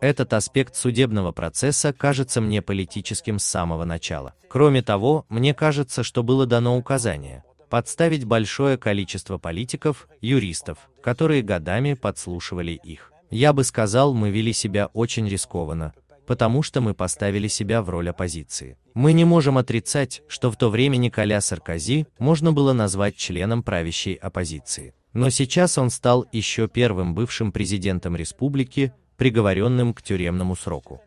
Этот аспект судебного процесса кажется мне политическим с самого начала. Кроме того, мне кажется, что было дано указание подставить большое количество политиков, юристов, которые годами подслушивали их. Я бы сказал, мы вели себя очень рискованно, потому что мы поставили себя в роль оппозиции. Мы не можем отрицать, что в то время Николя Саркози можно было назвать членом правящей оппозиции. Но сейчас он стал еще первым бывшим президентом республики, приговоренным к тюремному сроку.